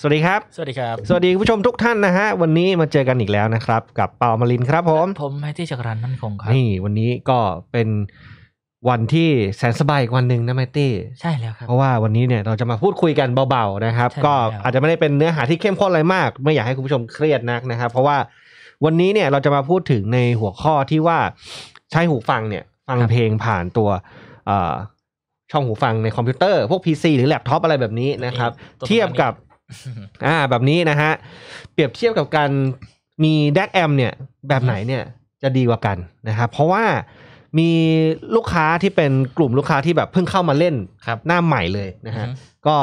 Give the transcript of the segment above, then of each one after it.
สวัสดีครับ สวัสดีครับ สวัสดีผู้ชมทุกท่านนะฮะวันนี้มาเจอกันอีกแล้วนะครับ กับเปามาลินครับผมผมให้ที่จักรันนั่นคงครับนี่วันนี้ก็เป็นวันที่แสนสบายอีกวันหนึ่งนะไมตี้ใช่แล้วครับเพราะว่าวันนี้เนี่ยเราจะมาพูดคุยกันเบาๆนะครับ ก็อาจจะไม่ได้เป็นเนื้อหาที่เข้มข้นอะไรมาก ไม่อยากให้คุณผู้ชมเครียดนักนะครับเพราะว่าวันนี้เนี่ยเราจะมาพูดถึงในหัวข้อที่ว่าใช้หูฟังเนี่ยฟังเพลงผ่านตัว ช่องหูฟังในคอมพิวเตอร์พวก PC หรือแล็ปท็อปอะไรแบบนี้นะครับ เทียบกับอ่าแบบนี้นะฮะเปรียบเทียบกับการมีแดกแอมเนี่ยแบบไหนเนี่ยจะดีกว่ากันนะครับเพราะว่ามีลูกค้าที่เป็นกลุ่มลูกค้าที่แบบเพิ่งเข้ามาเล่นครับหน้าใหม่เลยนะฮะก็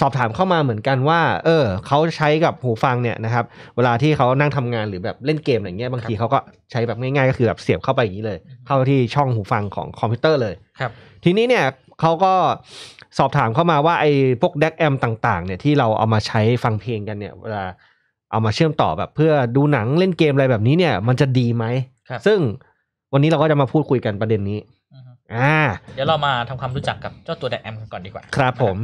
สอบถามเข้ามาเหมือนกันว่าเออเขาใช้กับหูฟังเนี่ยนะครับเวลาที่เขานั่งทำงานหรือแบบเล่นเกมอะไรเงี้ยบางทีเขาก็ใช้แบบง่ายๆก็คือแบบเสียบเข้าไปอย่างนี้เลย เข้าที่ช่องหูฟังของคอมพิวเตอร์เลยครับ ทีนี้เนี่ยเขาก็สอบถามเข้ามาว่าไอ้พวกแดกแอมต่างๆ เนี่ยที่เราเอามาใช้ฟังเพลงกันเนี่ยเวลาเอามาเชื่อมต่อแบบเพื่อดูหนังเล่นเกมอะไรแบบนี้เนี่ย มันจะดีไหมซึ่งวันนี้เราก็จะมาพูดคุยกันประเด็นนี้อ่าเดี๋ยวเรามาทำความรู้จักกับเจ้าตัวแดกแอมกันก่อนดีกว่า ครับผม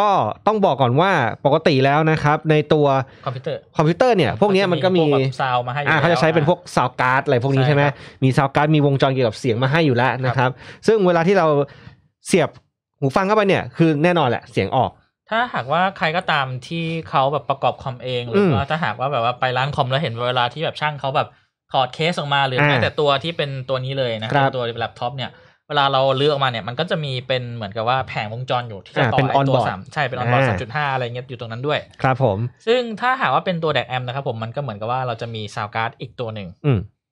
ก็ต้องบอกก่อนว่าปกติแล้วนะครับ ในตัวคอมพิวเตอร์คอมพิวเตอร์เนี่ยพวกนี้มันก็มีซาวมาให้อ่าเขาจะใช้เป็นพวกซาวการ์ดอะไรพวกนี้ใช่ไหมมีซาวการ์ดมีวงจรเกี่ยวกับเสียงมาให้อยู่แล้วนะครับซึ่งเวลาที่เราเสียบหูฟังเข้าไปเนี่ยคือแน่นอนแหละเสียงออก ถ้าหากว่าใครก็ตามที่เขาแบบประกอบคอมเอง หรือว่าถ้าหากว่าแบบว่าไปร้านคอมแล้วเห็นเวลาที่แบบช่างเขาแบบถอดเคสออกมาหรือแม้แต่ตัวที่เป็นตัวนี้เลยนะครับ ตัวแล็ปท็อปเนี่ย เวลาเราเลือกออกมาเนี่ยมันก็จะมีเป็นเหมือนกับว่าแผงวงจรอยู่ที่จะต่อไอตัวสามใช่เป็นออนบอร์ดสามจุดห้าอะไรเงี้ยอยู่ตรงนั้นด้วย ครับผม ซึ่งถ้าหากว่าเป็นตัวแดกแอมนะครับผมมันก็เหมือนกับว่าเราจะมีซาวการ์ดอีกตัวหนึ่ง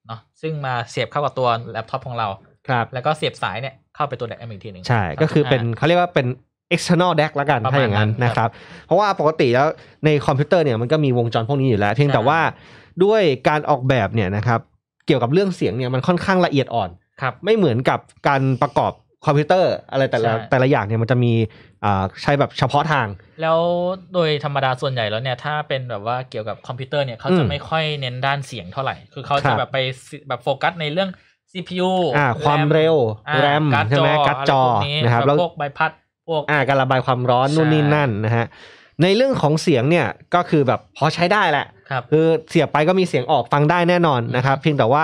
เนาะซึ่งมาเสียบเข้ากับตัวแล็ปท็อปของเราครับแล้วก็เสียบสายเนี่ยเข้าไปตัวแดกอีกทีหนึ่งใช่ก็คือเป็นเขาเรียกว่าเป็น external d e c ล้วกันถ้าอย่างนั้นนะครับเพราะว่าปกติแล้วในคอมพิวเตอร์เนี่ยมันก็มีวงจรพวกนี้อยู่แล้วเพียงแต่ว่าด้วยการออกแบบเนี่ยนะครับเกี่ยวกับเรื่องเสียงเนี่ยมันค่อนข้างละเอียดอ่อนครับไม่เหมือนกับการประกอบคอมพิวเตอร์อะไรแต่ละแต่ละอย่างเนี่ยมันจะมีใช้แบบเฉพาะทาง แล้วโดยธรรมดาส่วนใหญ่แล้วเนี่ยถ้าเป็นแบบว่าเกี่ยวกับคอมพิวเตอร์เนี่ยเขาจะไม่ค่อยเน้นด้านเสียงเท่าไหร่ คือเขาจะแบบไปแบบโฟกัส ในเรื่อง CPU อ่าความเร็วแรมใช่ไหมการ์ดจอนะครับแล้วพวกใบพัดพวกอ่าการระบายความร้อนนู่นนี่นั่นนะฮะในเรื่องของเสียงเนี่ยก็คือแบบพอใช้ได้แหละคือเสียบไปก็มีเสียงออกฟังได้แน่นอนนะครับ เพียงแต่ว่า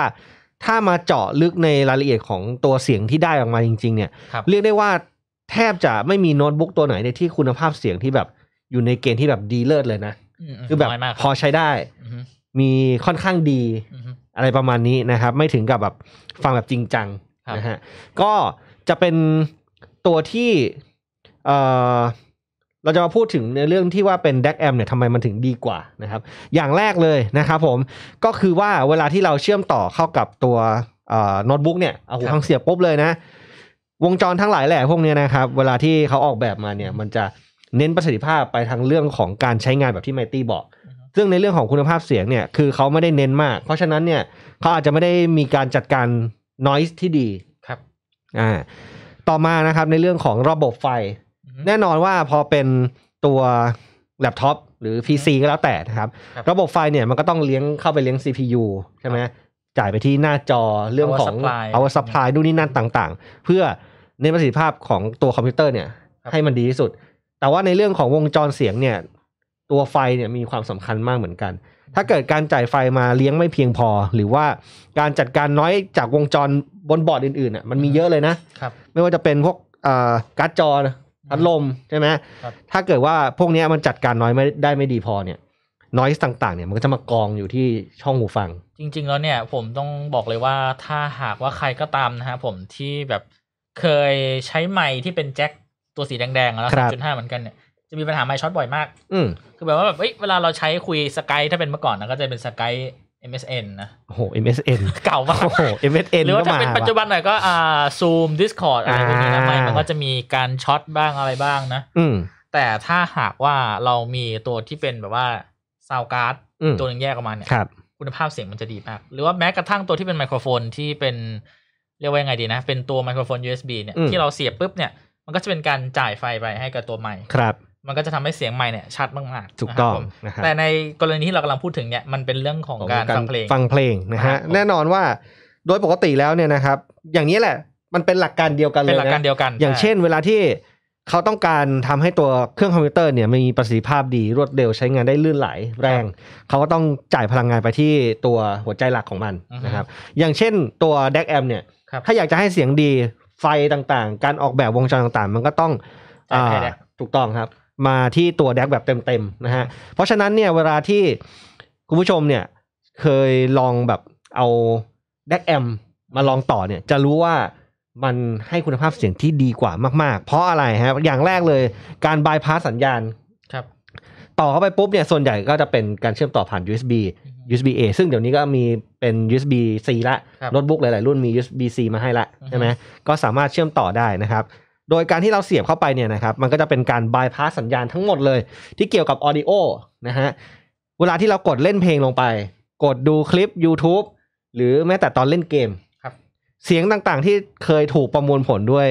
ถ้ามาเจาะลึกในรายละเอียดของตัวเสียงที่ได้ออกมาจริงๆ เนี่ย เรียกได้ว่าแทบจะไม่มีโน้ตบุ๊กตัวไหนในที่คุณภาพเสียงที่แบบอยู่ในเกณฑ์ที่แบบดีเลิศเลยนะคือแบบ พอใช้ได้มีค่อนข้างดีอะไรประมาณนี้นะครับ ไม่ถึงกับแบบฟังแบบจริงจังนะฮะก็จะเป็นตัวที่เออเราจะมาพูดถึงในเรื่องที่ว่าเป็น d ดกแอมเนี่ยทำไมมันถึงดีกว่านะครับ อย่างแรกเลยนะครับผมก็คือว่าเวลาที่เราเชื่อมต่อเข้ากับตัวโน้ตบุ๊กเนี่ยเอาหูฟังเสียบปุ๊บเลยนะ วงจรทั้งหลายแหละพวกนี้นะครับ เวลาที่เขาออกแบบมาเนี่ย มันจะเน้นประสิทธิภาพไปทางเรื่องของการใช้งานแบบที่ไมตี้บอกซึ่งในเรื่องของคุณภาพเสียงเนี่ยคือเขาไม่ได้เน้นมาก เพราะฉะนั้นเนี่ยเขาอาจจะไม่ได้มีการจัดการ noise ที่ดีครับอ่าต่อมานะครับในเรื่องของระบบไฟ แน่นอนว่าพอเป็นตัวแล็ปท็อปหรือ PC ก็แล้วแต่นะครับระบบไฟเนี่ยมันก็ต้องเลี้ยงเข้าไปเลี้ยง CPU ใช่ไหมจ่ายไปที่หน้าจอเรื่องของ power supply นู่นนี่นั่นต่างๆ เพื่อเน้นประสิทธิภาพของตัวคอมพิวเตอร์เนี่ยให้มันดีที่สุด แต่ว่าในเรื่องของวงจรเสียงเนี่ยตัวไฟเนี่ยมีความสำคัญมากเหมือนกัน ถ้าเกิดการจ่ายไฟมาเลี้ยงไม่เพียงพอหรือว่าการจัดการน้อยจากวงจรบนบอร์ดอื่นๆอ่ะมันมีเยอะเลยนะ ครับ ไม่ว่าจะเป็นพวกการ์ดจอพัดลมใช่ไหมถ้าเกิดว่าพวกนี้มันจัดการน้อยไม่ได้ไม่ดีพอเนี่ยน้อยต่าง ๆเนี่ยมันก็จะมากองอยู่ที่ช่องหูฟัง จริง ๆ แล้วเนี่ยผมต้องบอกเลยว่าถ้าหากว่าใครก็ตามนะฮะผมที่แบบเคยใช้ไม้ที่เป็นแจ็คตัวสีแดงๆแล้วสามจุดห้าเหมือนกันเนี่ยจะมีปัญหาไมช็อตบ่อยมากอืคือแบบว่าแบบ เฮ้ย เวลาเราใช้คุยสกายถ้าเป็นเมื่อก่อนนะก็จะเป็นสกาย MSN นะ โอ้โห MSN เก่ามากโอ้โห MSN หรือว่าถ้าเป็นปัจจุบันหน่อยก็อ่า Zoom Discord อะไรพวกนี้นะไม่มันก็จะมีการช็อตบ้างอะไรบ้างนะ อืแต่ถ้าหากว่าเรามีตัวที่เป็นแบบว่าซาวการ์ดตัวหนึ่งแยกออกมาเนี่ยคุณภาพเสียงมันจะดีมาก หรือว่าแม้กระทั่งตัวที่เป็นไมโครโฟนที่เป็นเรียกว่ายังไงดีนะ เป็นตัวไมโครโฟน USB เนี่ยที่เราเสียบปุ๊บเนี่ยมันก็จะเป็นการจ่ายไฟไปให้กับตัวใหม่ครับมันก็จะทำให้เสียงไม่เนี่ยชัดมาก ๆ ถูกต้องนะครับแต่ในกรณีที่เรากำลังพูดถึงเนี่ยมันเป็นเรื่องของการฟังเพลงฟังเพลงนะฮะแน่นอนว่า โดยปกติแล้วเนี่ยนะครับ อย่างนี้แหละมันเป็นหลักการเดียวกันเลยเป็นหลักการเดียวกันอย่างเช่น เวลาที่เขาต้องการทำให้ตัวเครื่องคอมพิวเตอร์เนี่ยมีประสิทธิภาพดี รวดเร็วใช้งานได้ลื่นไหลแรง เขาก็ต้องจ่ายพลังงานไปที่ตัวหัวใจหลักของมันนะครับ อย่างเช่นตัว d a c แอมเนี่ยถ้าอยากจะให้เสียงดีไฟต่าง ๆ การออกแบบวงจรต่าง ๆ มันก็ต้องถูกต้องครับมาที่ตัวแดกแบบเต็มๆนะฮะเพราะฉะนั้นเนี่ยเวลาที่คุณผู้ชมเนี่ยเคยลองแบบเอาแดกแอมมาลองต่อเนี่ยจะรู้ว่ามันให้คุณภาพเสียงที่ดีกว่ามากๆ เพราะอะไรฮะอย่างแรกเลยการบายพาสสัญญาณครับ ต่อเข้าไปปุ๊บเนี่ยส่วนใหญ่ก็จะเป็นการเชื่อมต่อผ่าน USB USB A ซึ่งเดี๋ยวนี้ก็มีเป็น USB C ละโน้ตบุ๊กหลายๆรุ่นมี USB C มาให้ละใช่ไหมก็สามารถเชื่อมต่อได้นะครับโดยการที่เราเสียบเข้าไปเนี่ยนะครับมันก็จะเป็นการบายพาสสัญญาณทั้งหมดเลย ที่เกี่ยวกับออดิโอนะฮะเวลาที่เรากดเล่นเพลงลงไป กดดูคลิป YouTube หรือแม้แต่ตอนเล่นเกมครับเสียงต่างๆที่เคยถูกประมวลผลด้วย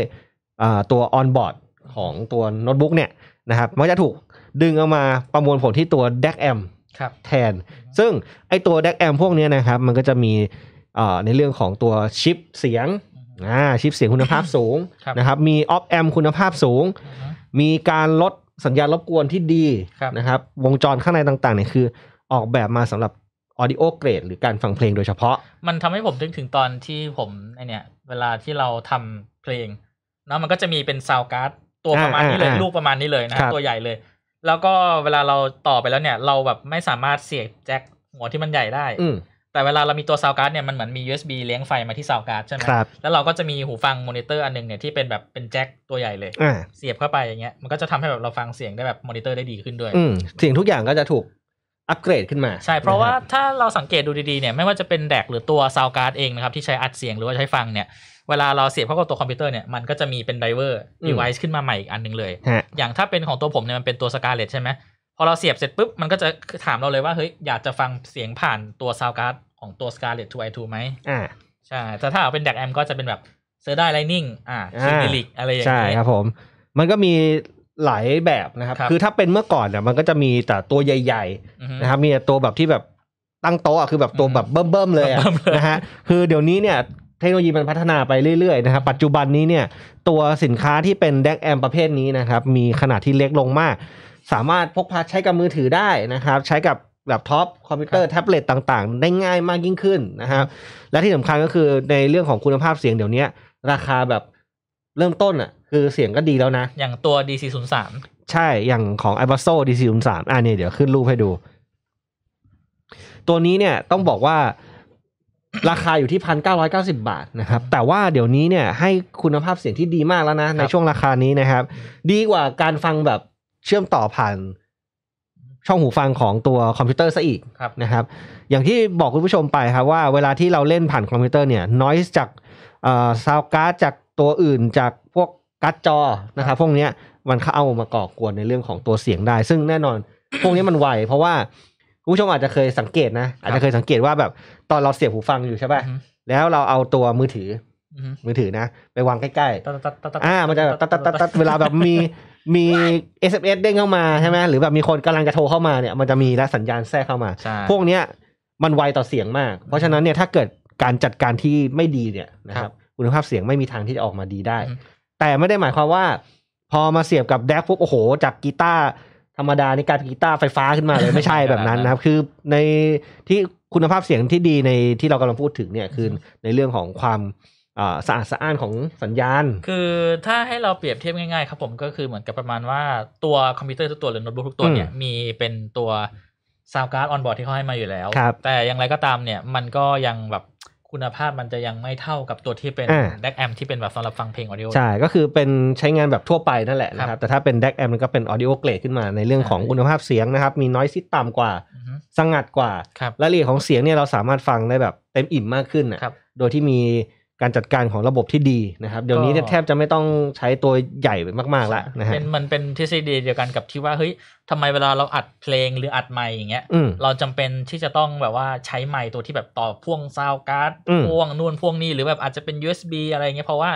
ตัวออนบอร์ดของตัวโน้ตบุ๊กเนี่ยนะครับมันจะถูกดึงเอามาประมวลผลที่ตัว DAC มแทน ซึ่งไอตัว DAC มพวกนี้นะครับมันก็จะมีในเรื่องของตัวชิปเสียงอ่าชิปเสียงคุณภาพสูงนะครับมีออฟแอมคุณภาพสูง มีการลดสัญญาณรบกวนที่ดีนะครับ วงจรข้างในต่างๆเนี่ยคือออกแบบมาสำหรับออดิโอเกรด หรือการฟังเพลงโดยเฉพาะ มันทำให้ผมนึกถึงตอนที่ผมเนี่ย เวลาที่เราทำเพลงเนาะมันก็จะมีเป็นซาวการ์ดตัวประมาณนี้เลยลูกประมาณนี้เลยนะตัวใหญ่เลย แล้วก็เวลาเราต่อไปแล้วเนี่ย เราแบบไม่สามารถเสียบแจ็คหัวที่มันใหญ่ได้แต่เวลาเรามีตัวซาวการ์ดเนี่ยมันเหมือนมี USB เลี้ยงไฟมาที่ซาวการ์ดใช่ไหมครับแล้วเราก็จะมีหูฟังมอนิเตอร์อันนึงเนี่ยที่เป็นแบบเป็นแจ็คตัวใหญ่เลย เสียบเข้าไปอย่างเงี้ยมันก็จะทำให้แบบเราฟังเสียงได้แบบมอนิเตอร์ได้ดีขึ้นด้วย เสียงทุกอย่างก็จะถูกอัปเกรดขึ้นมา ใช่เพราะว่าถ้าเราสังเกตดูดีๆเนี่ยไม่ว่าจะเป็นแดกหรือตัวซาวการ์ดเองนะครับที่ใช้อัดเสียงหรือว่าใช้ฟังเนี่ย เวลาเราเสียบเข้ากับตัวคอมพิวเตอร์เนี่ยมันก็จะมีเป็นไดเวอร์ดีไวซ์ขึ้นมาใหม่อีกอันนึงเลย อย่างถ้าเป็นของตัวผมเนี่ยมันเป็นตัวสกาเลตใช่ไหมพอเราเสียบเสร็จปุ๊บ มันก็จะถามเราเลยว่าเฮ้ยอยากจะฟังเสียงผ่านตัวซาวการ์ดของตัว Scarlett 2 i 2ไหมอ่าใช่แต่ถ้าเอาเป็นแดกแอมก็จะเป็นแบบเซอร์ได้ไลนิ่งอ่าชิมิลิก อะไรอย่างเงี้ยใช่ครับผมมันก็มีหลายแบบนะครับ คือถ้าเป็นเมื่อก่อนเนี่ยมันก็จะมีแต่ตัวใหญ่ๆนะครับมีตัวแบบที่แบบตั้งโต๊ะคือแบบตัวแบบเบิ่มๆเลยนะฮะคือเดี๋ยวนี้เนี่ยเทคโนโลยีมันพัฒนาไปเรื่อยๆนะครับปัจจุบันนี้เนี่ยตัวสินค้าที่เป็นแดกแอมประเภทนี้นะครับมีขนาดที่เล็กลงมากสามารถพกพาใช้กับมือถือได้นะครับ ใช้กับแล็ปท็อป คอมพิวเตอร์ แท็บเล็ตต่างๆ ได้ง่ายมากยิ่งขึ้นนะครับ และที่สำคัญก็คือในเรื่องของคุณภาพเสียงเดี๋ยวนี้ราคาแบบเริ่มต้นอ่ะคือเสียงก็ดีแล้วนะ อย่างตัว DC03 ใช่อย่างของ i ด a s o DC03 อ่านี่เดี๋ยวขึ้นรูปให้ดู ตัวนี้เนี่ยต้องบอกว่าราคาอยู่ที่พันเก้าร้อยเก้าสิบาทนะครับ แต่ว่าเดี๋ยวนี้เนี่ยให้คุณภาพเสียงที่ดีมากแล้วนะ ในช่วงราคานี้นะครับ ดีกว่าการฟังแบบเชื่อมต่อผ่านช่องหูฟังของตัวคอมพิวเตอร์ซะอีกนะครับ อย่างที่บอกคุณผู้ชมไปครับว่าเวลาที่เราเล่นผ่านคอมพิวเตอร์เนี่ยนอยส์จากซาวการ์ดจากตัวอื่นจากพวกการ์ดจอนะครับ พวกนี้มันเข้ามาก่อกวนในเรื่องของตัวเสียงได้ ซึ่งแน่นอนพวกนี้มันไวเพราะว่าคุณผู้ชมอาจจะเคยสังเกตนะอาจจะเคยสังเกตว่าแบบตอนเราเสียบหูฟังอยู่ใช่ป่ะ แล้วเราเอาตัวมือถือมือถือนะ ไปวางใกล้ๆ อ่ามันจะตัดตัดตัดเวลาแบบมีมี SMS เด้งเข้ามาใช่ไหมหรือแบบมีคนกำลังจะโทรเข้ามาเนี่ยมันจะมีแล้วสัญญาณแทรกเข้ามา พวกเนี้ยมันไวต่อเสียงมาก เพราะฉะนั้นเนี่ยถ้าเกิดการจัดการที่ไม่ดีเนี่ยนะครับ คุณภาพเสียงไม่มีทางที่จะออกมาดีได้ แต่ไม่ได้หมายความว่า พอมาเสียบกับแดกปุ๊บโอ้โหจากกีตาร์ธรรมดาในการกีตาร์ไฟฟ้าขึ้นมาเลยไม่ใช่แบบนั้นนะครับ คือในที่คุณภาพเสียงที่ดีในที่เรากำลังพูดถึงเนี่ยคือในเรื่องของความสะอาดสะอ้านของสัญญาณ คือถ้าให้เราเปรียบเทียบง่ายๆครับผมก็คือเหมือนกับประมาณว่าตัวคอมพิวเตอร์ทุกตัวหรือโน้ตบุ๊กทุกตัวเนี่ยมีเป็นตัวซาวการ์ดออนบอร์ดที่เขาให้มาอยู่แล้ว แต่อย่างไรก็ตามเนี่ย มันก็ยังแบบคุณภาพมันจะยังไม่เท่ากับตัวที่เป็นแดกแอมที่เป็นแบบสำหรับฟังเพลงออดิโอ ใช่ก็คือเป็นใช้งานแบบทั่วไปนั่นแหละนะครับแต่ถ้าเป็นแดกแอมมันก็เป็นออดิโอเกรดขึ้นมา ในเรื่องของคุณภาพเสียงนะครับมีน้อยซิต่ำกว่าสงัดกว่าและละเอียดของเสียงเนี่ยเราสามารถฟังได้แบบเต็มอิ่มมากขึ้นนะโดยที่มีการจัดการของระบบที่ดีนะครับเดี๋ยวนี้แทบจะไม่ต้องใช้ตัวใหญ่มากๆแล้วนะฮะมันเป็นทฤษฎีเดียวกันกับที่ว่าเฮ้ยทำไมเวลาเราอัดเพลงหรืออัดไมคอย่างเงี้ยเราจำเป็นที่จะต้องแบบว่าใช้ไมคตัวที่แบบต่อพ่วงซาวการ์ดพ่วงนู่นพ่วงนี่หรือแบบอาจจะเป็น USB อะไรเงี้ยเพราะว่า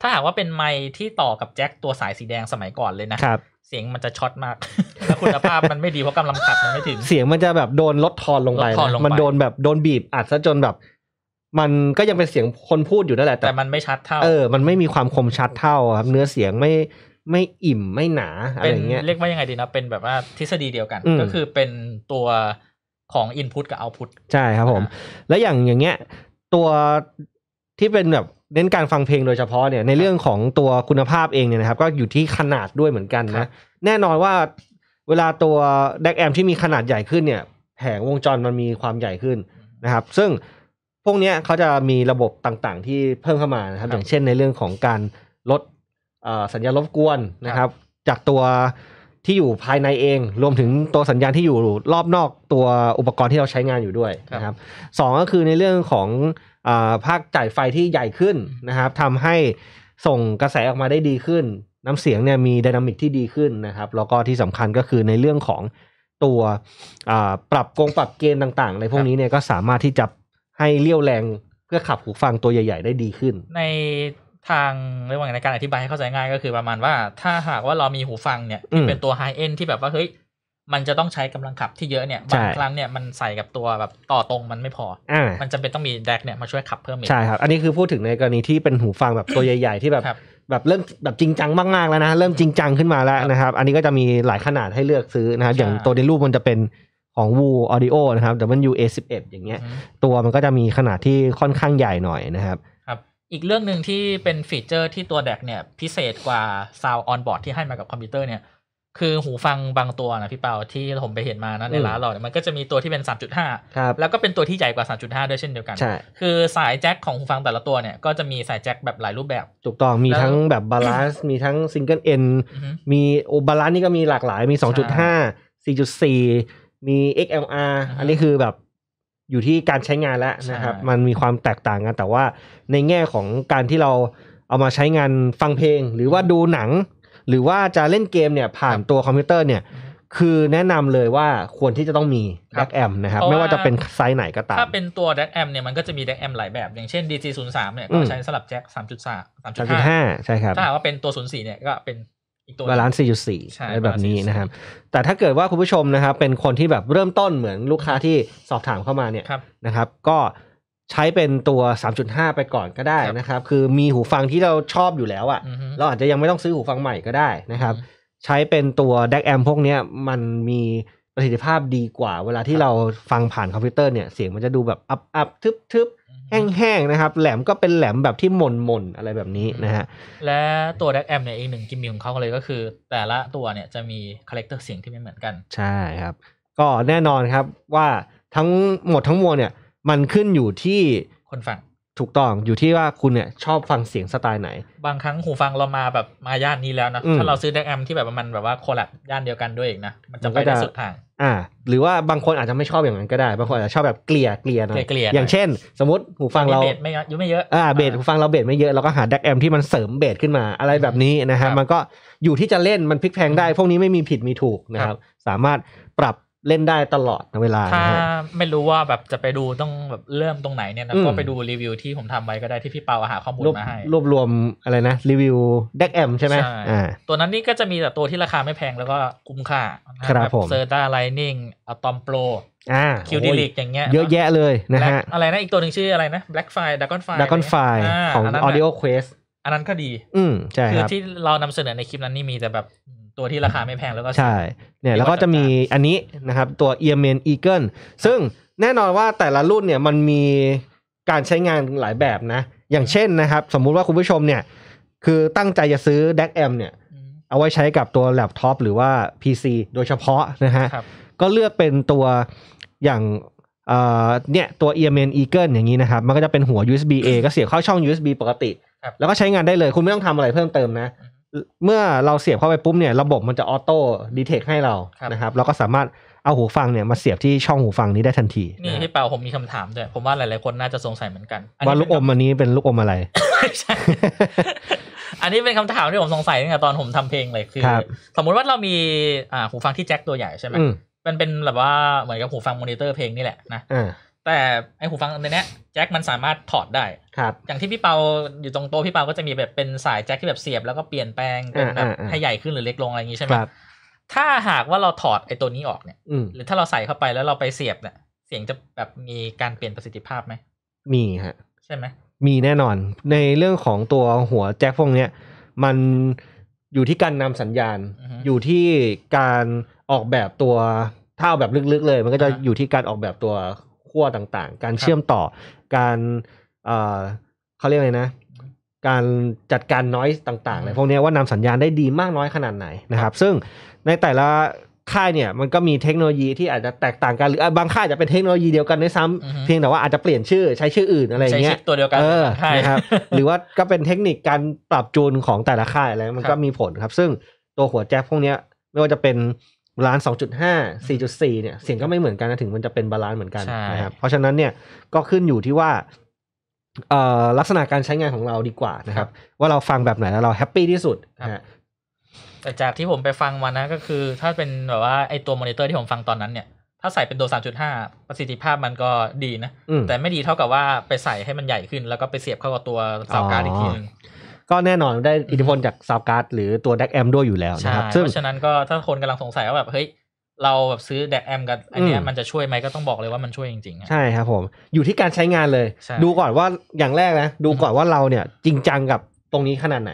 ถ้าหากว่าเป็นไมคที่ต่อกับแจ็คตัวสายสีแดงสมัยก่อนเลยนะเสียงมันจะช็อตมากแล้วคุณภาพมันไม่ดีเพราะกำลังขับมันไม่ถึงเสียงมันจะแบบโดนลดทอนลงไปมันโดนแบบโดนบีบ อัดซะจนแบบมันก็ยังเป็นเสียงคนพูดอยู่นั่นแหละแต่แต่มันไม่ชัดเท่าเออมันไม่มีความคมชัดเท่าครับ เนื้อเสียงไม่ไม่อิ่มไม่หนาอะไรเเงี้ยเรียกว่ายังไงดีนะเป็นแบบว่าทฤษฎีเดียวกันก็คือเป็นตัวของ Input กับ Output ใช่ครับผม แล้วอย่างอย่างเงี้ยตัวที่เป็นแบบเน้นการฟังเพลงโดยเฉพาะเนี่ยในเรื่องของตัวคุณภาพเองเนี่ยนะครับ ก็อยู่ที่ขนาดด้วยเหมือนกันนะ แน่นอนว่าเวลาตัวแดกแอมที่มีขนาดใหญ่ขึ้นเนี่ยแผงวงจรมันมีความใหญ่ขึ้นนะครับ ซึ่งพวกนี้เขาจะมีระบบต่างๆ ที่เพิ่มเข้ามานะครับอย่างเช่นในเรื่องของการลดสัญญาณรบกวนนะครับจากตัวที่อยู่ภายในเอง รวมถึงตัวสัญญาณที่อยู่รอบนอกตัวอุปกรณ์ที่เราใช้งานอยู่ด้วยนะครับสองก็คือในเรื่องของภาคจ่ายไฟที่ใหญ่ขึ้นนะครับทำให้ส่งกระแสออกมาได้ดีขึ้น น้ำเสียงเนี่ยมีดินามิกที่ดีขึ้นนะครับแล้วก็ที่สำคัญก็คือในเรื่องของตัวปรับกงปรับเกณฑ์ต่างๆ ในพวกนี้เนี่ยก็สามารถที่จะให้เลี้ยวแรงเพื่อขับหูฟังตัวใหญ่ๆ ได้ดีขึ้น ในทางเรื่องในการอธิบายให้เข้าใจง่ายก็คือประมาณว่า ถ้าหากว่าเรามีหูฟังเนี่ยที่เป็นตัวไฮเอ็นที่แบบว่าเฮ้ยมันจะต้องใช้กำลังขับที่เยอะเนี่ย บางครั้งเนี่ยมันใส่กับตัวแบบต่อตรงมันไม่พออมันจำเป็นต้องมีแดกเนี่ยมาช่วยขับเพิ่มอีกใช่ครับอันนี้คือพูดถึงในกรณีที่เป็นหูฟังแบบตัวใหญ่ๆ ที่แบบ แบบเริ่มแบบจริงจังมากๆแล้วนะเริ่มจริงจังขึ้นมาแล้วนะครับ อันนี้ก็จะมีหลายขนาดให้เลือกซื้อนะครับอย่างตัวในรูปมันจะเป็นของ w ู o อ u d i o นะครับ WA11 อย่างเงี้ยตัวมันก็จะมีขนาดที่ค่อนข้างใหญ่หน่อยนะครับครับอีกเรื่องหนึ่งที่เป็นฟีเจอร์ที่ตัวแดกเนี่ยพิเศษกว่าซาวออนบอร์ดที่ให้มากับคอมพิวเตอร์เนี่ย คือหูฟังบางตัวนะพี่เปาที่ผมไปเห็นมานะในร้านเราเนี่ยมันก็จะมีตัวที่เป็น 3.5 แล้วก็เป็นตัวที่ใหญ่กว่า 3.5 ด้วยเช่นเดียวกัน คือสายแจ็คของหูฟังแต่ละตัวเนี่ยก็จะมีสายแจ็คแบบหลายรูปแบบถูกต้องมีทั้งแบบบาลานซ์มีทั้งซิงเกิลเอ็นมีโอบาลานซ์นี่ก็มีหลากหลายมี 2.5 4.4มี XLR อันนี้คือแบบอยู่ที่การใช้งานแล้วนะครับมันมีความแตกต่างกันแต่ว่าในแง่ของการที่เราเอามาใช้งานฟังเพลงหรือว่าดูหนัง หรือว่าจะเล่นเกมเนี่ยผ่านตัวคอมพิวเตอร์เนี่ย คือแนะนำเลยว่าควรที่จะต้องมีดักแอมนะครับไม่ว่าจะเป็นไซส์ไหนก็ตาม ถ้าเป็นตัวดักแอมเนี่ยมันก็จะมีดักแอมหลายแบบอย่างเช่น DG03 เนี่ยก็ใช้สลับแจ็ค3.3 3.5ใช่ครับถ้าว่าเป็นตัว04เนี่ยก็เป็นอีกตัวบาลานซ์สี่จุดสี่แบบนี้นะครับ แต่ถ้าเกิดว่าคุณผู้ชมนะครับ เป็นคนที่แบบเริ่มต้นเหมือนลูกค้าที่สอบถามเข้ามาเนี่ยนะครับ ก็ใช้เป็นตัว 3.5 ไปก่อนก็ได้นะครับ คือมีหูฟังที่เราชอบอยู่แล้วอะ่ะเราอาจจะยังไม่ต้องซื้อหูฟังใหม่ก็ได้นะครับ ใช้เป็นตัวแดกแอมพวกนี้มันมีประสิทธิภาพดีกว่า เวลาที่เราฟังผ่านคอมพิวเตอร์เนี่ย เสียงมันจะดูแบบอับอับทึบทึบแห้งๆ นะครับ แหลมก็เป็นแหลมแบบที่มนมนอะไรแบบนี้นะฮะ และตัวแดกแอมเนี่ยอีกหนึ่งกิมมิคของเขาเลยก็คือ แต่ละตัวเนี่ยจะมีคาแรคเตอร์เสียงที่ไม่เหมือนกันใช่ครับ ก็แน่นอนครับว่าทั้งหมดทั้งมวลเนี่ย มันขึ้นอยู่ที่คนฟังถูกต้องอยู่ที่ว่าคุณเนี่ยชอบฟังเสียงสไตล์ไหน บางครั้งหูฟังเรามาแบบมาย่านนี้แล้วนะถ้าเราซื้อแดกแอมที่แบบมันแบบว่าโคลับย่านเดียวกันด้วยเองนะมันจะไปได้สุดทางอ่าหรือว่าบางคนอาจจะไม่ชอบอย่างนั้นก็ได้บางคนอาจจะชอบแบบเกลี่ยเกลี่ยนะเกลี่ย่อยอย่างเช่น สมมติหูฟังเราเบสไม่เยอะไม่เยอะอ่าเบสหูฟังเราเบสไม่เยอะเราก็หาแดกแอมที่มันเสริมเบสขึ้นมาอะไรแบบนี้นะฮะมันก็อยู่ที่จะเล่นมันพลิกแพงได้ พวกนี้ไม่มีผิดมีถูกนะครับสามารถปรับเล่นได้ตลอดเวลาถ้าไม่รู้ว่าแบบจะไปดูต้องแบบเริ่มตรงไหนเนี่ยนะก็ไปดูรีวิวที่ผมทำไว้ก็ได้ที่พี่เปาหาข้อมูลมาให้ รวบรวมอะไรนะรีวิวแดกแอมใช่ไหมตัวนั้นนี่ก็จะมีแต่ตัวที่ราคาไม่แพงแล้วก็คุ้มค่าครับผมเซอร์ต้าไลนิ่งอะตอมโปรคิวดีลิกอย่างเงี้ย เยอะแยะเลยนะฮะอะไรนะอีกตัวหนึ่งชื่ออะไรนะแบล็กไฟดักอนไฟดักอนไฟของออเด d i o q u e อันนั้นก็ดีอืมใช่คือที่เรานำเสนอในคลิปนั้นนี่มีแต่แบบตัวที่ราคาไม่แพงแล้วก็ใช่เนี่ยแล้วก็จะมีอันนี้นะครับ ตัว e m n Eagle ซึ่งแน่นอนว่าแต่ละรุ่นเนี่ยมันมีการใช้งานหลายแบบนะ อย่างเช่นนะครับ สมมุติว่าคุณผู้ชมเนี่ย คือตั้งใจจะซื้อ d a c M เนี่ยเอาไว้ใช้กับตัวแล็ปท็อปหรือว่า PC โดยเฉพาะนะฮะก็เลือกเป็นตัวอย่างเนี่ยตัว e m n Eagle อย่างนี้นะครับ มันก็จะเป็นหัว USB A ก็เสียบเข้าช่อง USB ปกติ แล้วก็ใช้งานได้เลยคุณไม่ต้องทำอะไรเพิ่มเติมนะเมื่อเราเสียบเข้าไปปุ๊บเนี่ย ระบบมันจะออโต้ดีเทคให้เรานะครับเราก็สามารถเอาหูฟังเนี่ยมาเสียบที่ช่องหูฟังนี้ได้ทันที นี่พี่เปาผมมีคำถามด้วยผมว่าหลายๆคนน่าจะสงสัยเหมือนกัน ว่าลูกอมอันนี้เป็นลูกอมอะไรใช่ อันนี้เป็นคำถามที่ผมสงสัยตั้งแต่ตอนผมทำเพลงเลยคือ สมมุติว่าเรามีอ่าหูฟังที่แจ็คตัวใหญ่ใช่ไหมมันเป็นแบบว่าเหมือนกับหูฟังมอนิเตอร์เพลงนี่แหละนะแต่ไอหูฟังในนี้แจ็คมันสามารถถอดได้ ครับ อย่างที่พี่เปาอยู่ตรงโต๊ะพี่เปาก็จะมีแบบเป็นสายแจ็คที่แบบเสียบแล้วก็เปลี่ยนแปลงเป็นแบบให้ใหญ่ขึ้นหรือเล็กลงอะไรอย่างนี้ใช่ไหมถ้าหากว่าเราถอดไอตัวนี้ออกเนี่ยหรือถ้าเราใส่เข้าไปแล้วเราไปเสียบเนี่ยเสียงจะแบบมีการเปลี่ยนประสิทธิภาพไหม มีฮะใช่ไหม มีแน่นอน ในเรื่องของตัวหัวแจ็คพวกเนี้ยมันอยู่ที่การนำสัญญาณอยู่ที่การออกแบบตัวถ้าเอาแบบลึกๆ เลย มันก็จะอยู่ที่การออกแบบตัวขั้วต่างๆ การเชื่อมต่อ การเขาเรียกอะไรนะ การจัดการน้อยต่างๆอะไรพวกนี้ว่านำสัญญาณได้ดีมากน้อยขนาดไหนนะครับ ซึ่งในแต่ละค่ายเนี่ยมันก็มีเทคโนโลยีที่อาจจะแตกต่างกันหรือบางค่ายจะเป็นเทคโนโลยีเดียวกันด้วยซ้ำเพียงแต่ว่าอาจจะเปลี่ยนชื่อ ใช้ชื่ออื่นอะไรเงี้ย ใช้ตัวเดียวกันนะครับ หรือว่าก็เป็นเทคนิคการปรับจูนของแต่ละค่ายอะไรมันก็มีผลครับ ซึ่งตัวหัวแจ็คพวกนี้ไม่ว่าจะเป็นล้าน 2.5 4.4 เนี่ย เสียงก็ไม่เหมือนกันนะถึงมันจะเป็นบาลานซ์เหมือนกันนะครับ เพราะฉะนั้นเนี่ย ก็ขึ้นอยู่ที่ว่าลักษณะการใช้งานของเราดีกว่านะครับ ว่าเราฟังแบบไหนแล้วเราแฮปปี้ที่สุดนะแต่จากที่ผมไปฟังมานะก็คือ ถ้าเป็นแบบว่าไอตัวมอนิเตอร์ที่ผมฟังตอนนั้นเนี่ย ถ้าใส่เป็นโดว3.5 ประสิทธิภาพมันก็ดีนะ แต่ไม่ดีเท่ากับว่าไปใส่ให้มันใหญ่ขึ้น แล้วก็ไปเสียบเข้ากับตัวเสากาอีกทีนึงก็แน่นอนได้อิทธิพลจากซาวการ์ดหรือตัวแดกแอมด้วยอยู่แล้วนะครับซึ่งเพราะฉะนั้นก็ถ้าคนกำลังสงสัยว่าแบบเฮ้ยเราแบบซื้อแดกแอมกันอันนี้มันจะช่วยไหมก็ต้องบอกเลยว่ามันช่วยจริงๆ ใช่ครับผม อยู่ที่การใช้งานเลย ดูก่อนว่าอย่างแรกนะ ดูก่อนว่าเราเนี่ยจริงจังกับตรงนี้ขนาดไหน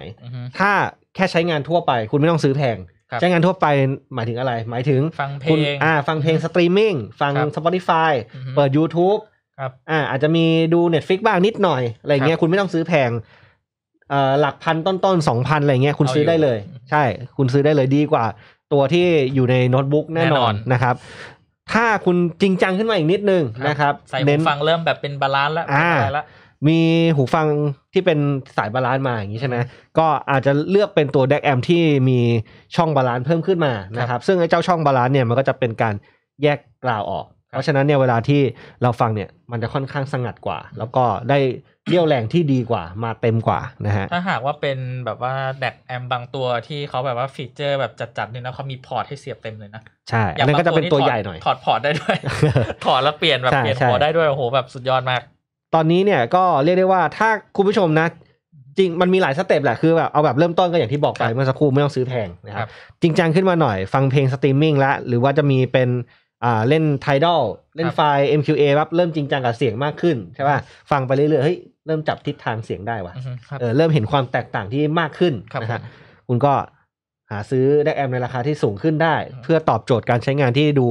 ถ้าแค่ใช้งานทั่วไป คุณไม่ต้องซื้อแพง ใช้งานทั่วไปหมายถึงอะไรหมายถึงฟังเพลงอ่าฟังเพลงสตรีมมิ่งฟัง Spotify เปิด YouTube อ่าอาจจะมีดู Netflix บ้างนิดหน่อย อะไรเงี้ยคุณไม่ต้องซื้อแพงหลักพันต้นต้นสองพันอะไรเงี้ยคุณซื้อได้เลย ใช่ คุณซื้อได้เลยดีกว่าตัวที่อยู่ในโน้ตบุ๊กแน่นอนนะครับ ถ้าคุณจริงจังขึ้นมาอีกนิดนึงนะครับใส่หูฟังเริ่มแบบเป็นบาลานซ์แล้วอะไรแล้วมีหูฟังที่เป็นสายบาลานซ์มาอย่างนี้ใช่ไหมก็อาจจะเลือกเป็นตัวแดกแอมที่มีช่องบาลานซ์เพิ่มขึ้นมานะครับซึ่งไอ้เจ้าช่องบาลานซ์เนี่ยมันก็จะเป็นการแยกกล่าวออกเพราะฉะนั้นเนี่ยเวลาที่เราฟังเนี่ยมันจะค่อนข้างสงัดกว่า แล้วก็ได้เรี่ยวแรงที่ดีกว่ามาเต็มกว่านะฮะถ้าหากว่าเป็นแบบว่าแดกแอมบางตัวที่เขาแบบว่าฟีเจอร์แบบจัดๆเนี่นะเขามีพอร์ตให้เสียบเต็มเลยนะใช่อันนั้นก็จะเป็นตัวใหญ่หน่อยถอดพอร์ตได้ด้วยถอดแล้วเปลี่ยนแบบเปลี่ยนพอร์ตได้ด้วยโอ้โหแบบสุดยอดมาก ตอนนี้เนี่ยก็เรียกได้ว่าถ้าคุณผู้ชมนะ จริงมันมีหลายสเต็ปแหละคือแบบเอาแบบเริ่มต้นก็อย่างที่บอกไปเมื่อสักครู่ไม่ต้องซื้อแพงนะครับจริงจังขึ้นมาหน่อยฟังเพลงสตรีมมิ่งละหรือว่าจะมีเป็น่าเล่นไทดอลเล่นไฟล์ MQA ครับเริ่มจริงจังกับเสียงมากขึ้นใช่ป่ะ ฟังไปเรื่อยๆเฮ้ย เริ่มจับทิศทางเสียงได้ว่ะเเริ่มเห็นความแตกต่างที่มากขึ้นนะฮะคุณก็หาซื้อได้แอมในราคาที่สูงขึ้นได้ เพื่อตอบโจทย์การใช้งานที่ดู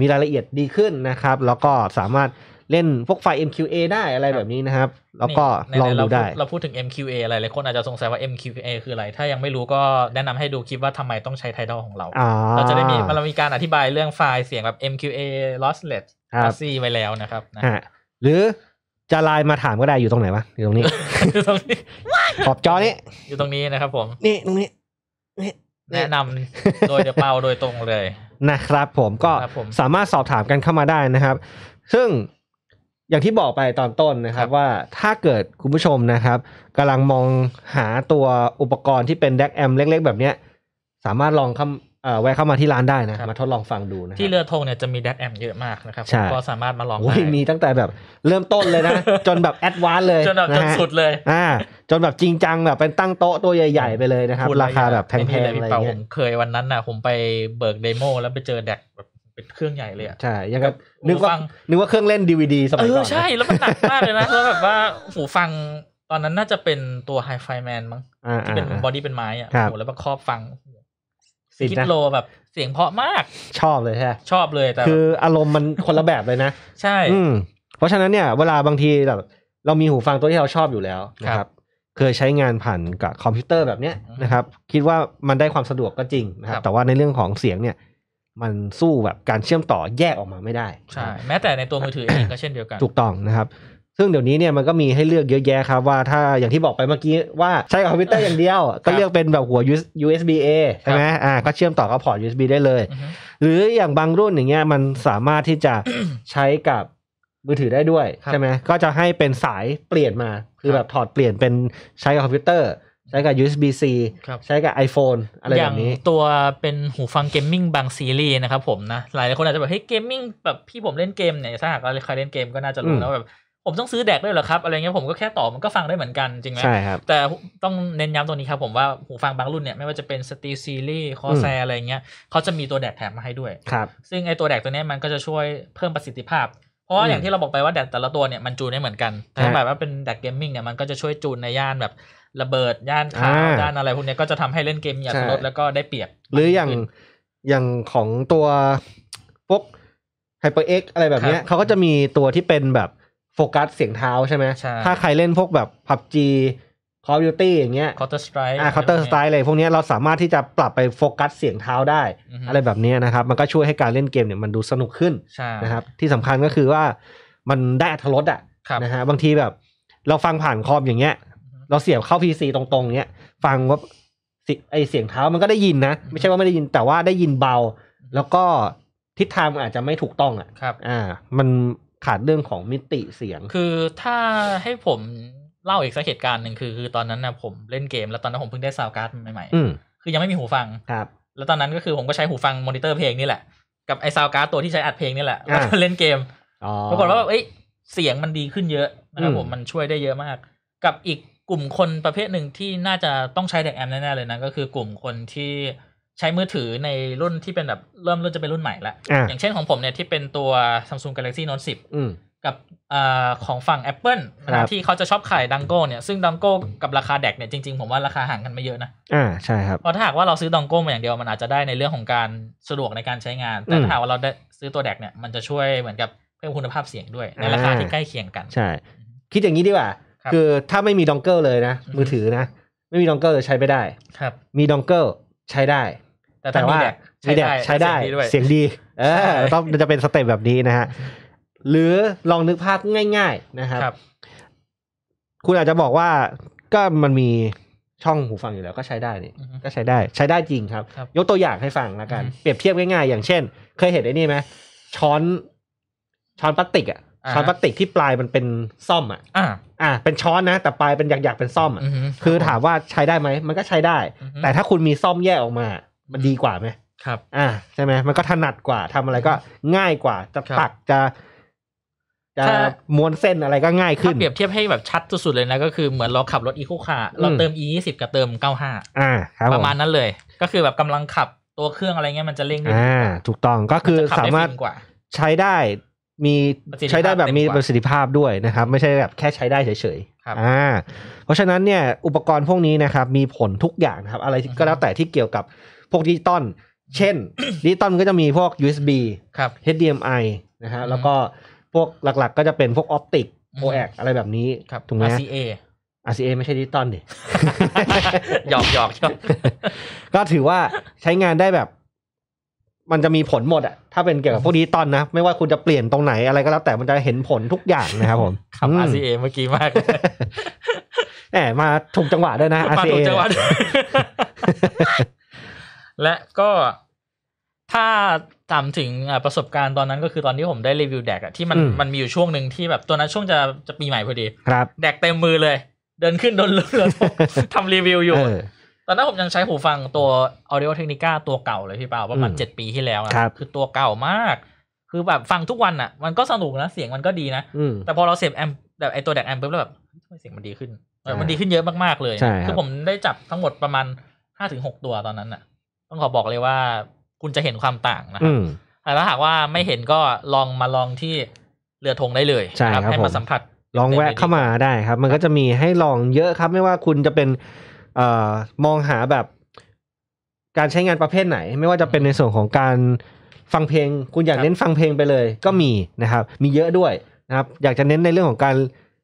มีรายละเอียดดีขึ้นนะครับ แล้วก็สามารถเล่นพวกไฟ MQA ได้อะไรแบบนี้นะครับ แล้วก็ลองดูได้ เราพูดถึง MQA อะไรหลายคนอาจจะสงสัยว่า MQA คืออะไร ถ้ายังไม่รู้ก็แนะนำให้ดูคลิปว่าทำไมต้องใช้ไทดอลของเรา เราจะได้มีเรามีการอธิบายเรื่องไฟล์เสียงแบบ MQA lossless r c ไว้แล้วนะครับหรือจะไลน์มาถามก็ได้อยู่ตรงไหนวะอยู่ตรงนี้อยู่ตรงนี้ขอบจอนี้อยู่ตรงนี้นะครับ ผม นี่ตรงนี้ แนะนำโดยเดเปาโดยตรงเลยนะครับ ผมก็สามารถสอบถามกันเข้ามาได้นะครับ ซึ่งอย่างที่บอกไปตอนต้นนะครับว่าถ้าเกิดคุณผู้ชมนะครับกำลังมองหาตัวอุปกรณ์ที่เป็นแดกแอมเล็กๆแบบเนี้ยสามารถลองเข้าแวะเข้ามาที่ร้านได้นะมาทดลองฟังดูนะที่เรือธงเนี่ยจะมีแดกแอมเยอะมากนะครับก็สามารถมาลองได้มีตั้งแต่แบบ เริ่มต้นเลยนะจนแบบแอดวานเลย จนแบบจนสุดเลยอ่าจนแบบจริงจังแบบเป็นตั้งโต๊ะตัวใหญ่ๆ ไปเลยนะครับ ราคาแบบแพงๆอะไรเงี้ยผมเคยวันนั้นน่ะผมไปเบิกเดโมแล้วไปเจอแดกแบบเป็นเครื่องใหญ่เลยอ่ะใช่ยังกับนึกว่านึกว่าเครื่องเล่นดีวดีสมัยก่อนใช่ แล้วมันหนักมากเลยนะแล้วแบบว่าหูฟังตอนนั้นน่าจะเป็นตัวไฮไฟแมนมั้งที่เป็นบอดี้เป็นไม้อ่ะหูแล้วก็ครอบฟังสิโลแบบเสียงเพาะมาก ชอบเลยใช่ชอบเลยแต่คืออารมณ์มันคนละแบบเลยนะ ใช่ อืเพราะฉะนั้นเนี่ยเวลาบางทีแบบ เรามีหูฟังตัวที่เราชอบอยู่แล้วนะครับ เคยใช้งานผ่านกับคอมพิวเตอร์แบบเนี้ยนะครับ คิดว่ามันได้ความสะดวกก็จริงนะครับแต่ว่าในเรื่องของเสียงเนี่ยมันสู้แบบการเชื่อมต่อแยกออกมาไม่ได้ใช่แม้แต่ในตัวมือถือเองก็เช่นเดียวกัน ถูกต้องนะครับซึ่งเดี๋ยวนี้เนี่ยมันก็มีให้เลือกเยอะแยะครับว่า ถ้าอย่างที่บอกไปเมื่อกี้ว่าใช้คอมพิวเตอร์อย่างเดียว ก็เลือกเป็นแบบหัว USB A ใช่ไหมอ่าก็เชื่อมต่อกับพอร์ต USB ได้เลย หรืออย่างบางรุ่นอย่างเงี้ยมันสามารถที่จะใช้กับมือถือได้ด้วยใช่ไหมก็จะให้เป็นสายเปลี่ยนมา คือแบบถอดเปลี่ยนเป็นใช้คอมพิวเตอร์ใช้กับ USB C ใช้กับ iPhone อะไรแบบนี้ตัวเป็นหูฟังเกมมิ่งบางซีรีส์นะครับผมนะ หลายคนอาจจะแบบเฮ้ยเกมมิ่งแบบ พี่ผมเล่นเกมเนี่ย ถ้าหากเราใครเล่นเกมก็น่าจะรู้แล้วแบบผมต้องซื้อแดกด้วยเหรอครับ อะไรเงี้ยผมก็แค่ต่อมันก็ฟังได้เหมือนกัน จริงไหมใช่ครับแต่ต้องเน้นย้ำตรงนี้ครับผมว่าหูฟังบางรุ่นเนี่ย ไม่ว่าจะเป็นสตีซีรีส์คอแซอะไรเงี้ยเขาจะมีตัวแดกแถมมาให้ด้วยครับซึ่งไอตัวแดกตัวนี้มันก็จะช่วยเพิ่มประสิทธิภาพเพราะว่าอย่างที่เราบอกไปว่าแดกแต่ละตัวเนี่ยมันจูนได้เหมือนกัน แต่แบบว่าเป็นแดกเกมมิ่งเนี่ยมันก็จะช่วยจูนในย่านแบบระเบิด ย่านขาวด้านอะไรพวกนี้ก็จะทำให้เล่นเกมอยอัตลดแล้วก็ได้เปรียบ หรืออย่างอย่างของตัวพวกไฮเปอร์เอ็กอะไรแบบนี้ เขาก็จะมีตัวที่เป็นแบบโฟกัส เสียงเท้าใช่ไหมถ้าใครเล่นพวกแบบพับจีคอร์บิวตี้อย่างเงี้ยคอร์เตอร์สไตร์อ่าอร์เตอร์สไต k ์อะไรพวกนี้เราสามารถที่จะปรับไปโฟกัสเสียงเท้าได้อะไรแบบนี้นะครับ มันก็ช่วยให้การเล่นเกมเนี่ยมันดูสนุกขึ้นนะครับที่สำคัญก็คือว่ามันได้อัรถรสอ่ะนะฮะบางทีแบบเราฟังผ่านคอมอย่างเงี้ยเราเสียบเข้าพีซีตรงๆเนี้ย ฟังว่าไอเสียงเท้ามันก็ได้ยินนะ ไม่ใช่ว่าไม่ได้ยินแต่ว่าได้ยินเบา แล้วก็ ทิศทางอาจจะไม่ถูกต้องอ่ะครับอ่ามันขาดเรื่องของมิติเสียง คือถ้าให้ผมเล่าอีกสักเหตุการณ์หนึ่งคือคือตอนนั้นนะผมเล่นเกม แล้วตอนนั้นผมเพิ่งได้ซาวการ์ดใหม่ๆคือยังไม่มีหูฟังครับ แล้วตอนนั้นก็คือผมก็ใช้หูฟังมอนิเตอร์เพลงนี่แหละ กับไอซาวการ์ดตัวที่ใช้อัดเพลงนี่แหละแล้วก็เล่นเกมปรากฏว่าแบบเอ้ยเสียงมันดีขึ้นเยอะนะครับผมมันช่วยได้เยอะมาก กับอีกกลุ่มคนประเภทหนึ่งที่น่าจะต้องใช้แดกแอมแน่ ๆ เลยนะ ก็คือกลุ่มคนที่ใช้มือถือในรุ่นที่เป็นแบบเริ่มรุ่นจะเป็นรุ่นใหม่ละออย่างเช่นของผมเนี่ยที่เป็นตัว Samsung Galaxy Note 10กับอของฝั่ง Apple นะที่เขาจะชอบขายดังโก้เนี่ยซึ่งดังโก้กับราคาแดกเนี่ยจริง ๆ ผมว่าราคาห่างกันไม่เยอะนะอ่าใช่ครับ เพราะถ้าหากว่าเราซื้อดังโก้มาอย่างเดียวมันอาจจะได้ในเรื่องของการสะดวกในการใช้งานแต่ถ้าหากว่าเราได้ซื้อตัวแดกเนี่ยมันจะช่วยเหมือนกับเพิ่มคุณภาพเสียงด้วยในราคาที่ใกล้เคียงกันใช่คิดอย่างนี้ดีกว่าคือถ้าไม่มีดองเกิลเลยนะมือถือนะ ไม่มีดองเกิลเใช้ไม่ได้ครับ มีดองเกิลใช้ได้แต่ว่าใช้ได้ใช้ได้ เสียงดีเออต้องจะเป็นสเต็ปแบบนี้นะฮะหรือลองนึกภาพง่าย ๆนะครับ คุณอาจจะบอกว่าก็มันมีช่องหูฟังอยู่แล้วก็ใช้ได้นี่ ก็ใช้ได้ ใช้ได้จริงครับ ยกตัวอย่างให้ฟังแล้วกัน เปรียบเทียบง่ายๆอย่างเช่น เคยเห็นไอ้นี่ไหมช้อน ช้อนพลาสติกอ่ะช้อนพลาสติกที่ปลายมันเป็นซ่อมอ่ะ อ่าเป็นช้อนนะแต่ปลายเป็นอยากๆเป็นซ่อมอ่ะคือถามว่าใช้ได้ไหม มันก็ใช้ได้ แต่ถ้าคุณมีซ่อมแยกออกมา มันดีกว่าไหมครับ อ่า ใช่ไหมมันก็ถนัดกว่าทำอะไรก็ง่ายกว่า จะตักจะจะม้วนเส้นอะไรก็ง่ายขึ้นเปรียบเทียบให้แบบชัดสุดๆเลยนะก็คือเหมือนเราขับรถอีโคคาร์เราเติม e ยี่สิบกับเติมเก้าห้าอ่าประมาณนั้นเลย ก็คือแบบกำลังขับตัวเครื่องอะไรเงี้ยมันจะเร่งอ่า ถูกต้องก็คือสามารถใช้ได้มีใช้ได้แบบมีประสิทธิภาพด้วยนะครับ ไม่ใช่แบบแค่ใช้ได้เฉยๆอ่าเพราะฉะนั้นเนี่ยอุปกรณ์พวกนี้นะครับ มีผลทุกอย่างนะครับ อะไรก็แล้วแต่ที่เกี่ยวกับ พวกดิจิตอลเช่นดิจิตอลก็จะมีพวก USB ครับ HDMI นะฮะแล้วก็พวกหลักๆก็จะเป็นพวกออปติกโอแออะไรแบบนี้ครับถูกไหม RCA RCA ไม่ใช่ดิจิตอลดิหยอกหยอกก็ถือว่าใช้งานได้แบบมันจะมีผลหมดอะ ถ้าเป็นเกี่ยวกับพวกนี้ตอนนะ ไม่ว่าคุณจะเปลี่ยนตรงไหนอะไรก็แล้ว แต่มันจะเห็นผลทุกอย่างนะครับผม คำ RCA เมื่อกี้มาก แหม มาถูกจังหวะด้วยนะ RCA มาถูกจังหวะ และก็ถ้าจำถึงประสบการณ์ตอนนั้น ก็คือตอนที่ผมได้รีวิวแดกอะที่มันมันมีอยู่ช่วงหนึ่งที่แบบตัวนั้นช่วงจะจะปีใหม่พอดี ครับ แดกเต็มมือเลย เดินขึ้นโดนเรือทำรีวิวอยู่ตอนนั้นผมยังใช้หูฟังตัว Audio Technica ตัวเก่าเลยพี่เปาประมาณเจ็ดปีที่แล้วนะครับคือตัวเก่ามาก คือแบบฟังทุกวันอ่ะมันก็สนุกนะ เสียงมันก็ดีนะ แต่พอเราเสพแอมแบบไอตัวแดกแอมปุ๊บแล้วแบบเสียงมันดีขึ้น มันดีขึ้นเยอะมากๆเลยคือผมได้จับทั้งหมดประมาณห้าถึงหกตัวตอนนั้นอ่ะ ต้องขอบอกเลยว่า คุณจะเห็นความต่างนะครับแต่ถ้าหากว่าไม่เห็นก็ลองมาลองที่เรือธงได้เลยใช่ครับให้มาสัมผัส ลองแวะเข้ามาได้ครับ มันก็จะมีให้ลองเยอะครับ ไม่ว่าคุณจะเป็นอมองหาแบบการใช้งานประเภทไหน ไม่ว่าจะเป็นในส่วนของการฟังเพลง คุณอยากเน้นฟังเพลงไปเลยก็มีนะครับ มีเยอะด้วยนะครับ อยากจะเน้นในเรื่องของการ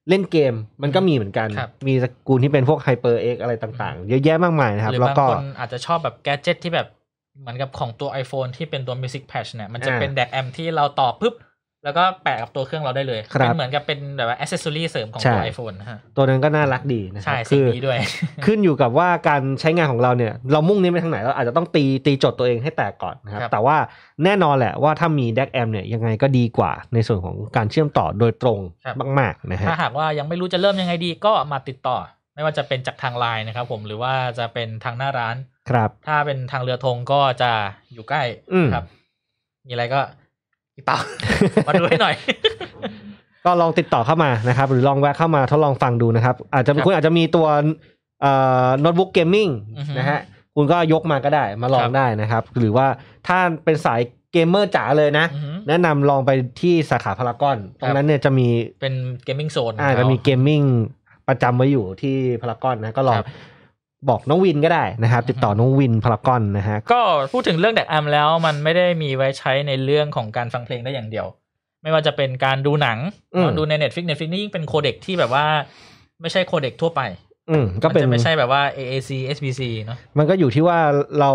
เล่นเกมมันก็มีเหมือนกัน มีสกูลที่เป็นพวกไฮเปอร์เอ็กอะไรต่างๆ เยอะแยะมากมายนะครับแล้วก็บางคนอาจจะชอบแบบแกจิตที่แบบเหมือนกับของตัว iPhone ที่เป็นตัว Music Patch เนี่ยมันจะเป็นแดกแอมที่เราต่อปุ๊บแล้วก็แปะกับตัวเครื่องเราได้เลยเป็นเหมือนกับเป็นแบบว่าอ c c e s s o r y เสริมของตัว iPhone ฮะตัวนั้นก็น่ารักดีนะใช่สีนี้ด้วย ขึ้นอยู่กับว่าการใช้งานของเราเนี่ย เรามุ่งนี้ไปทางไหนเราอาจจะต้องตีตีจดตัวเองให้แตกก่อนนะครับ แต่ว่าแน่นอนแหละว่าถ้ามี d ดกแอมเนี่ยยังไงก็ดีกว่า ในส่วนของการเชื่อมต่อโดยตรงมากๆนะฮะถ้าหากว่ายังไม่รู้จะเริ่มยังไงดี ก็มาติดต่อไม่ว่าจะเป็นจากทางไลน์นะครับผมหรือว่าจะเป็นทางหน้าร้าน ครับ ถ้าเป็นทางเรือธงก็จะอยู่ใกล้ครับ มีอะไรก็ี่เปามาดูให้หน่อย ก็ลองติดต่อเข้ามานะครับ หรือลองแวะเข้ามาทดลองฟังดูนะครับ อาจจะคุณอาจจะมีตัวโน้ตบุ๊กเกมมิ่งนะฮะคุณก็ยกมาก็ได้มาลองได้นะครับ หรือว่าถ้าเป็นสายเกมเมอร์จ๋าเลยนะ แนะนำลองไปที่สาขาพารากอนตรงนั้นเนี่ยจะมีเป็นเกมมิ่งโซนอ่าจะมีเกมมิ่งประจำไว้อยู่ที่พารากอนนะก็ลองบอกน้องวินก็ได้นะครับติดต่อน้องวินพลากอนนะฮะก็พูดถึงเรื่องแดกอัมแล้วมันไม่ได้มีไว้ใช้ในเรื่องของการฟังเพลงได้อย่างเดียว ไม่ว่าจะเป็นการดูหนังดูในเน็ตฟิกเน็ตฟิกนี่ยิ่งเป็นโคเด็กที่แบบว่า ไม่ใช่โคเด็กทั่วไป อืมก็เป็นไม่ใช่แบบว่า AAC SBC เนาะมันก็อยู่ที่ว่าเรา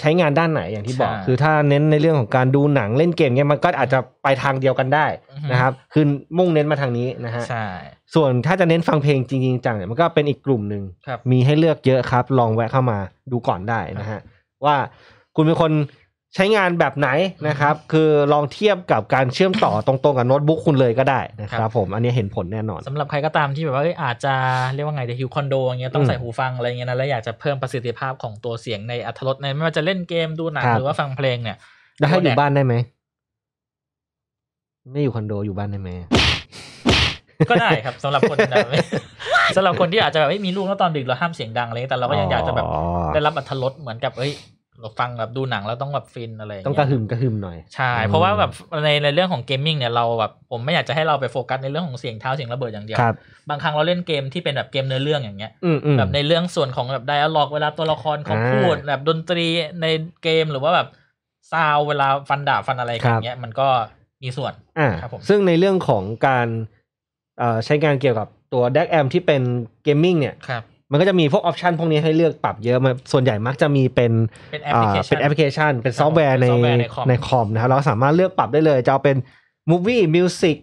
ใช้งานด้านไหนอย่างที่บอก คือถ้าเน้นในเรื่องของการดูหนังเล่นเกมเนี่ยมันก็อาจจะไปทางเดียวกันได้ นะครับ คือมุ่งเน้นมาทางนี้นะฮะใช่ส่วนถ้าจะเน้นฟังเพลงจริง ๆ จังเนี่ยมันก็เป็นอีกกลุ่มหนึ่งมีให้เลือกเยอะครับ ลองแวะเข้ามาดูก่อนได้นะฮะ ว่าคุณเป็นคนใช้งานแบบไหนนะครับ คือลองเทียบกับการเชื่อมต่อตรงๆ กับโน้ตบุ๊กคุณเลยก็ได้นะครับ ผมอันนี้เห็นผลแน่นอนสำหรับใครก็ตามที่แบบว่า อาจจะเรียกว่าไงเดฮิวคอนโดอย่างเงี้ยต้องใส่หูฟังอะไรเงี้ยนะแล้วอยากจะเพิ่มประสิทธิภาพของตัวเสียงในอัตลดในไม่ว่าจะเล่นเกมดูหนังหรือว่าฟังเพลงเนี่ยได้ให้อยู่บ้านได้ไหมไม่อยู่คอนโดอยู่บ้านได้ไหมก็ได้ครับสำหรับคนนะสำหรับคนที่อาจจะแบบไม่มีลูกแล้วตอนดึกเราห้ามเสียงดังอะไรแต่เราก็ยังอยากจะแบบได้รับอัตลดเหมือนกับเอ้ยเราฟังแบบดูหนัง แล้วต้องแบบฟินอะไร ต้องกระหึ่มกระหึ่มหน่อย ใช่ เพราะว่าแบบในในเรื่องของเกมมิ่งเนี่ยเราแบบผมไม่อยากจะให้เราไปโฟกัสในเรื่องของเสียงเท้าเสียงระเบิดอย่างเดียวบบางครั้งเราเล่นเกมที่เป็นแบบเกมเนื้อเรื่องอย่างเงี้ยแบบในเรื่องส่วนของแบบไดอะล็อกเวลาตัวละครเขาพูด แบบดนตรีในเกมหรือว่าแบบ ซาวเวลาฟันดาบฟันอะไรอย่างเงี้ยมันก็มีส่วนครับผมซึ่งในเรื่องของการใช้งานเกี่ยวกับตัวแดกแอมที่เป็นเกมมิ่งเนี่ย ครับมันก็จะมีพวกออปชันพวกนี้ให้เลือกปรับเยอะมาส่วนใหญ่มักจะมีเป็นเป็นแอปพลิเคชันเป็นอนซอฟต์แวร์ในในคอมนะครับเราสามารถเลือกปรับได้เลย จะเอาเป็นมูฟวี่มิวสิก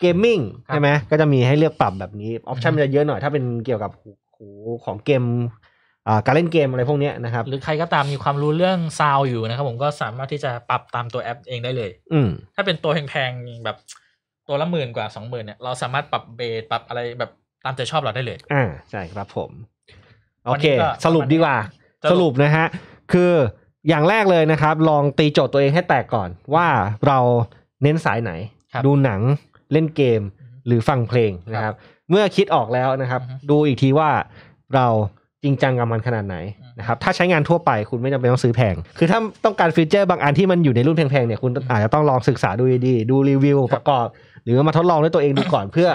เกมมิ่งใช่ไหมก็จะมีให้เลือกปรับแบบนี้ ออปชันมันจะเยอะหน่อยถ้าเป็นเกี่ยวกับ หูของเกมการเล่นเกมอะไรพวกนี้นะครับ หรือใครก็ตามมีความรู้เรื่องซาวอยู่นะครับผมก็สามารถที่จะปรับตามตัวแอปเองได้เลย อืถ้าเป็นตัวแพงๆแบบตัวละหมื่นกว่าสองหมื่นเนี่ยเราสามารถปรับเบสปรับอะไรแบบตามใจชอบเราได้เลย อ่าใช่ครับผมโอเค สรุปดีกว่าสรุปนะฮะ คืออย่างแรกเลยนะครับ ลองตีโจทย์ตัวเองให้แตกก่อน ว่าเราเน้นสายไหน ดูหนังเล่นเกมหรือฟังเพลงนะครับ เมื่อคิดออกแล้วนะครับ ดูอีกทีว่าเราจริงจังกับมันขนาดไหนนะครับถ้าใช้งานทั่วไปคุณไม่จำเป็นต้องซื้อแพง คือถ้าต้องการฟีเจอร์บางอันที่มันอยู่ในรุ่นแพงๆเนี่ยคุณอาจจะต้องลองศึกษาดูดีดูรีวิวประกอบ หรือมาทดลองด้วยตัวเองดูก่อนเพื่อ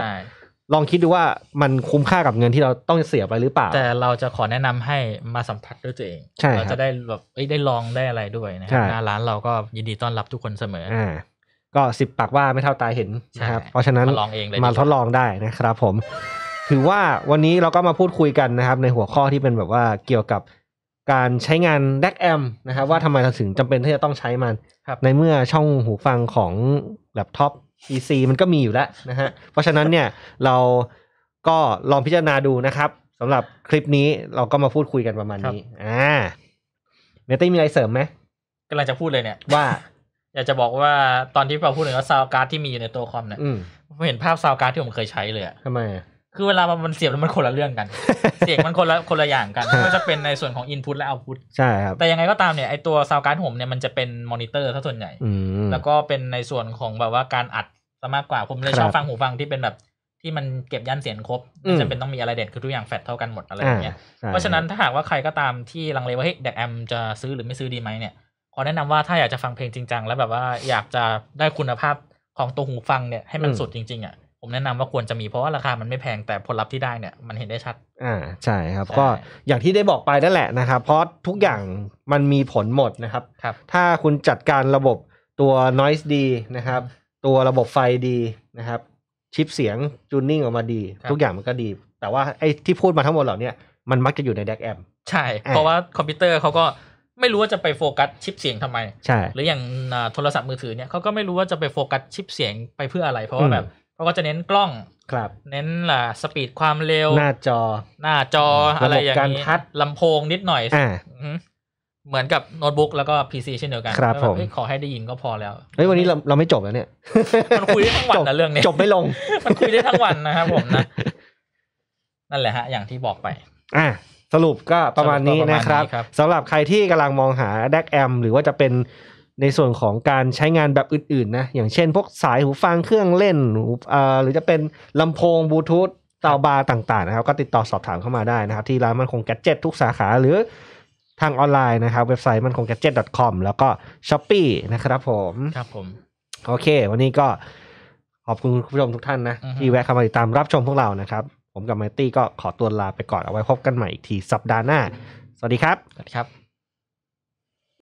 ลองคิดดูว่ามันคุ้มค่ากับเงินที่เราต้องเสียไปหรือเปล่า แต่เราจะขอแนะนำให้มาสัมผัสด้วยตัวเอง เราจะได้แบบได้ลองได้อะไรด้วยนะครับ้าร้านเราก็ยินดีต้อนรับทุกคนเสมออ่าก็สิบปากว่าไม่เท่าตาเห็นนะครับเพราะฉะนั้นมาลองเองเลยมาทดลองได้นะครับผม ถือว่าวันนี้เราก็มาพูดคุยกันนะครับ ในหัวข้อที่เป็นแบบว่าเกี่ยวกับการใช้งานแดกแอมนะครับ ว่าทำไมเราถึงจำเป็นที่จะต้องใช้มันในเมื่อช่องหูฟังของแล็ปท็อป EC มันก็มีอยู่แล้วนะฮะ เพราะฉะนั้นเนี่ยเราก็ลองพิจารณาดูนะครับสำหรับคลิปนี้เราก็มาพูดคุยกันประมาณนี้ อ่าเนตี้มีอะไรเสริมไหมกำลังจะพูดเลยเนี่ย ว่า อยากจะบอกว่าตอนที่เราพูดถึงว่าซาวการ์ดที่มีอยู่ในตัวคอมเนี่ยผมเห็นภาพซาวการ์ดที่ผมเคยใช้เลยอะทำไมคือเวลามันเสียบมันคนละเรื่องกัน เสียงมันคนละคนละอย่างกันก็จะเป็นในส่วนของ Input และ Output ใช่ครับแต่ยังไงก็ตามเนี่ยไอตัวซาวการ์ดผมเนี่ยมันจะเป็นมอนิเตอร์ซะส่วนใหญ่แล้วก็เป็นในส่วนของแบบว่าการอัดซะมากกว่าผมเลยชอบฟังหูฟังที่เป็นแบบ ที่มันเก็บยันเสียงครบมันจะเป็นต้องมีอะไรเด็ดคือทุกอย่างแฟดเท่ากันหมดอะไรอย่างเงี้ยเพราะฉะนั้นถ้าหากว่าใครก็ตามที่ลังเลว่าเฮ้ยแดกแอมจะซื้อหรือไม่ซื้อดีไหมเนี่ยขอแนะนำว่าถ้าอยากจะฟังเพลงจริงจังแล้วแบบว่าอยากจะได้คุณภาพของตัวหูฟังเนี่ยให้มันสุดจริงๆอ่ะผมแนะนำว่าควรจะมีเพราะว่าราคามันไม่แพง แต่ผลลัพธ์ที่ได้เนี่ยมันเห็นได้ชัดอ่าใช่ครับก็อย่างที่ได้บอกไปนั่นแหละนะครับเพราะทุกอย่างมันมีผลหมดนะครับครับถ้าคุณจัดการระบบตัว noise ดีนะครับตัวระบบไฟดีนะครับชิปเสียงจูนนิ่งออกมาดี ทุกอย่างมันก็ดี แต่ว่าไอ้ที่พูดมาทั้งหมดเหล่านี้มันมักจะอยู่ในแดกแอมใช่เพราะว่าคอมพิวเตอร์เขาก็ไม่รู้ว่าจะไปโฟกัสชิปเสียงทำไมใช่หรืออย่างโทรศัพท์มือถือเนี่ยเขาก็ไม่รู้ว่าจะไปโฟกัสชิปเสียงไปเพื่ออะไรเพราะว่าแบบเขาก็จะเน้นกล้องครับ เน้นล่ะสปีดความเร็ว หน้าจอ หน้าจออะไรอย่างนี้การพัดลำโพงนิดหน่อยอ่าเหมือนกับโน้ตบุ๊กแล้วก็พีซีเช่นเดียวกันครับผมขอให้ได้ยินก็พอแล้วเฮ้ยวันนี้เราเราไม่จบแล้วเนี่ยมันคุยได้ทั้งวันนะเรื่องนี้จบไม่ลงมันคุยได้ทั้งวันนะครับผมนะ นั่นแหละฮะ อย่างที่บอกไป อ่ะสรุปก็ประมาณนี้นะครับสำหรับใครที่กำลังมองหาแดกแอมหรือว่าจะเป็นในส่วนของการใช้งานแบบอื่นๆนะ อย่างเช่นพวกสายหูฟังเครื่องเล่นหรือจะเป็นลำโพงบลูทูธเตาบาต่างๆ นะครับ ก็ติดต่อสอบถามเข้ามาได้นะครับที่ร้านมันคงแกจเจ็ตทุกสาขาหรือทางออนไลน์นะครับเว็บไซต์มันคงแกจเจ็ต .com แล้วก็ช้อปปีนะครับผมครับผม โอเค วันนี้ก็ขอบคุณคุณผู้ชมทุกท่านนะ ที่แวะเข้ามาติดตามรับชมพวกเรานะครับ ผมกับไมตี้ก็ขอตัวลาไปก่อนเอาไว้พบกันใหม่อีกทีสัปดาห์หน้า สวัสดีครับสวัสดีครับ